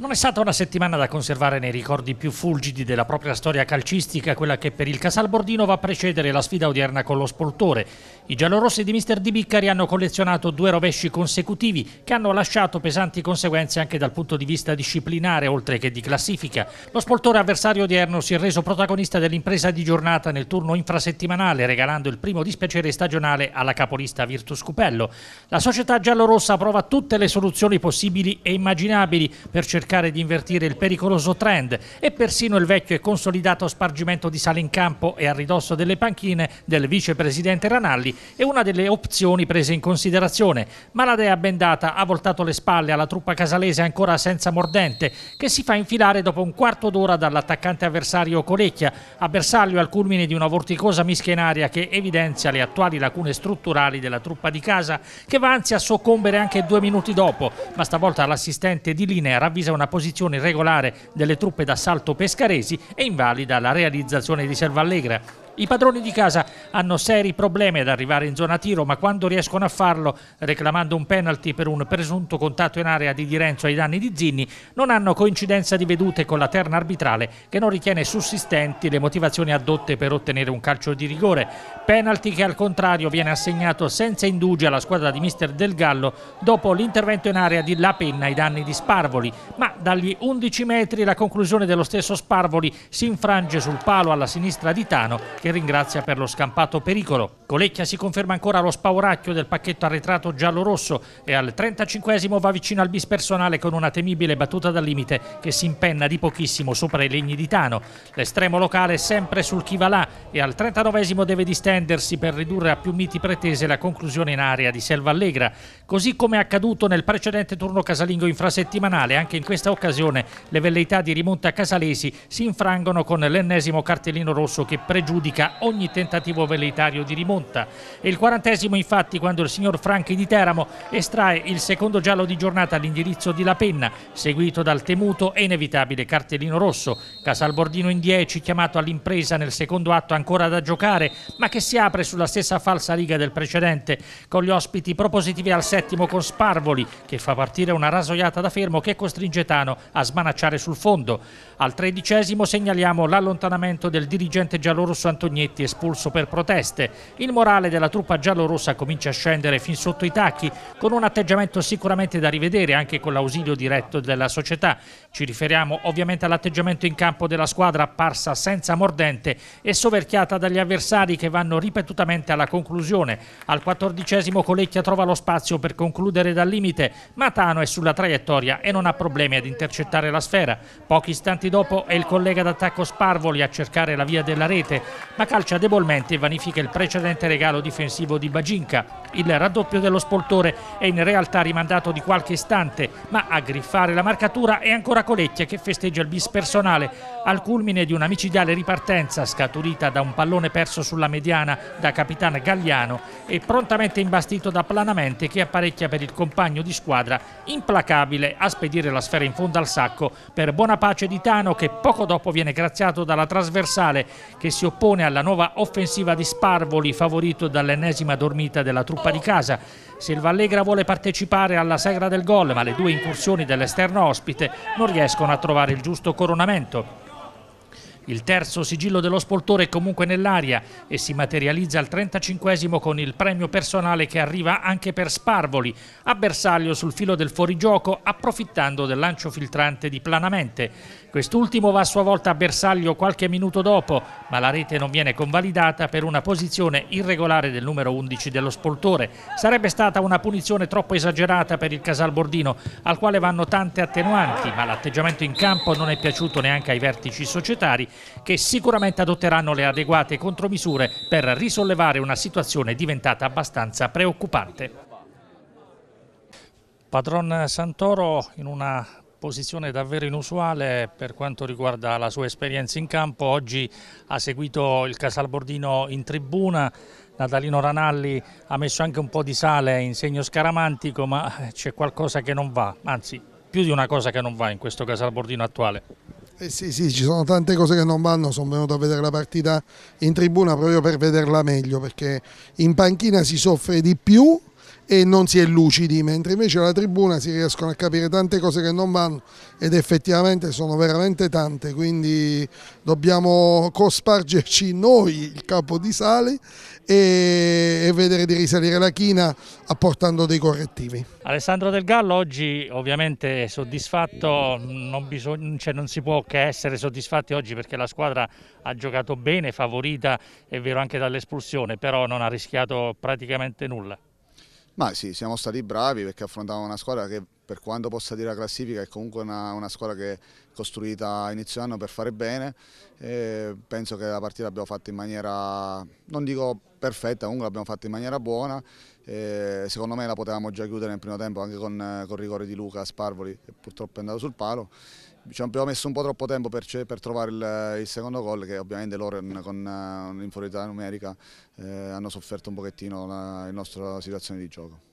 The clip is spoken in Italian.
Non è stata una settimana da conservare nei ricordi più fulgidi della propria storia calcistica, quella che per il Casal Bordino va a precedere la sfida odierna con lo Spoltore. I giallorossi di Mister Di Biccari hanno collezionato due rovesci consecutivi che hanno lasciato pesanti conseguenze anche dal punto di vista disciplinare, oltre che di classifica. Lo Spoltore avversario odierno si è reso protagonista dell'impresa di giornata nel turno infrasettimanale, regalando il primo dispiacere stagionale alla capolista Virtus Cupello. La società giallorossa prova tutte le soluzioni possibili e immaginabili per cercare cercare di invertire il pericoloso trend e persino il vecchio e consolidato spargimento di sale in campo e a ridosso delle panchine del vicepresidente Ranalli è una delle opzioni prese in considerazione, ma la dea bendata ha voltato le spalle alla truppa casalese ancora senza mordente che si fa infilare dopo un quarto d'ora dall'attaccante avversario Colecchia, a bersaglio al culmine di una vorticosa mischia in aria che evidenzia le attuali lacune strutturali della truppa di casa che va anzi a soccombere anche due minuti dopo, ma stavolta l'assistente di linea ravvisa una una posizione regolare delle truppe d'assalto pescaresi e invalida la realizzazione di Servallegra i padroni di casa hanno seri problemi ad arrivare in zona tiro, ma quando riescono a farlo, reclamando un penalty per un presunto contatto in area di Di ai danni di Zinni, non hanno coincidenza di vedute con la terna arbitrale che non ritiene sussistenti le motivazioni adotte per ottenere un calcio di rigore. Penalty che al contrario viene assegnato senza indugi alla squadra di mister Del Gallo dopo l'intervento in area di La Penna ai danni di Sparvoli, ma dagli 11 metri la conclusione dello stesso Sparvoli si infrange sul palo alla sinistra di Tano che che ringrazia per lo scampato pericolo. Colecchia si conferma ancora lo spauracchio del pacchetto arretrato giallo-rosso e al 35 va vicino al bis personale con una temibile battuta dal limite che si impenna di pochissimo sopra i legni di Tano. L'estremo locale è sempre sul chi va là e al 39 deve distendersi per ridurre a più miti pretese la conclusione in area di Selva Allegra. Così come è accaduto nel precedente turno casalingo infrasettimanale, anche in questa occasione le velleità di rimonta casalesi si infrangono con l'ennesimo cartellino rosso che pregiudica sbianca ogni tentativo velleitario di rimonta. E il quarantesimo infatti quando il signor Franchi di Teramo estrae il secondo giallo di giornata all'indirizzo di La Penna, seguito dal temuto e inevitabile cartellino rosso. Casalbordino in 10 chiamato all'impresa nel secondo atto ancora da giocare, ma che si apre sulla stessa falsa riga del precedente, con gli ospiti propositivi al settimo con Sparvoli, che fa partire una rasoiata da fermo che costringe Tano a smanacciare sul fondo. Al tredicesimo segnaliamo l'allontanamento del dirigente giallorosso Antonio Tognetti espulso per proteste. Il morale della truppa giallorossa comincia a scendere fin sotto i tacchi, con un atteggiamento sicuramente da rivedere anche con l'ausilio diretto della società. Ci riferiamo ovviamente all'atteggiamento in campo della squadra apparsa senza mordente e soverchiata dagli avversari che vanno ripetutamente alla conclusione. Al quattordicesimo Colecchia trova lo spazio per concludere dal limite, ma Tano è sulla traiettoria e non ha problemi ad intercettare la sfera. Pochi istanti dopo è il collega d'attacco Sparvoli a cercare la via della rete ma calcia debolmente e vanifica il precedente regalo difensivo di Baginca. Il raddoppio dello spoltore è in realtà rimandato di qualche istante, ma a griffare la marcatura è ancora Colecchia che festeggia il bis personale al culmine di una micidiale ripartenza scaturita da un pallone perso sulla mediana da Capitan Gagliano e prontamente imbastito da Planamente che apparecchia per il compagno di squadra implacabile a spedire la sfera in fondo al sacco per buona pace di Tano che poco dopo viene graziato dalla trasversale che si oppone a alla nuova offensiva di Sparvoli favorito dall'ennesima dormita della truppa di casa. Silva vuole partecipare alla sagra del gol ma le due incursioni dell'esterno ospite non riescono a trovare il giusto coronamento. Il terzo sigillo dello spoltore è comunque nell'aria e si materializza al 35 con il premio personale che arriva anche per Sparvoli, a bersaglio sul filo del fuorigioco approfittando del lancio filtrante di Planamente. Quest'ultimo va a sua volta a bersaglio qualche minuto dopo, ma la rete non viene convalidata per una posizione irregolare del numero 11 dello spoltore. Sarebbe stata una punizione troppo esagerata per il Casal Bordino, al quale vanno tante attenuanti, ma l'atteggiamento in campo non è piaciuto neanche ai vertici societari che sicuramente adotteranno le adeguate contromisure per risollevare una situazione diventata abbastanza preoccupante. Padron Santoro in una posizione davvero inusuale per quanto riguarda la sua esperienza in campo, oggi ha seguito il Casalbordino in tribuna, Natalino Ranalli ha messo anche un po' di sale in segno scaramantico ma c'è qualcosa che non va, anzi più di una cosa che non va in questo Casalbordino attuale. Eh sì, sì, ci sono tante cose che non vanno, sono venuto a vedere la partita in tribuna proprio per vederla meglio, perché in panchina si soffre di più e non si è lucidi, mentre invece alla tribuna si riescono a capire tante cose che non vanno ed effettivamente sono veramente tante, quindi dobbiamo cospargerci noi il capo di sale e, e vedere di risalire la china apportando dei correttivi. Alessandro Del Gallo oggi ovviamente soddisfatto, non, bisogna, cioè non si può che essere soddisfatti oggi perché la squadra ha giocato bene, favorita, è vero anche dall'espulsione, però non ha rischiato praticamente nulla. Ma sì, siamo stati bravi perché affrontavamo una squadra che per quanto possa dire la classifica, è comunque una, una squadra che è costruita a inizio anno per fare bene. E penso che la partita l'abbiamo fatta in maniera, non dico perfetta, comunque l'abbiamo fatta in maniera buona. E secondo me la potevamo già chiudere nel primo tempo anche con, con il rigore di Luca Sparvoli, che purtroppo è andato sul palo. Ci abbiamo messo un po' troppo tempo per, per trovare il, il, secondo gol che ovviamente loro con eh, un'inferiorità numerica eh, hanno sofferto un pochettino la, la nostra situazione di gioco.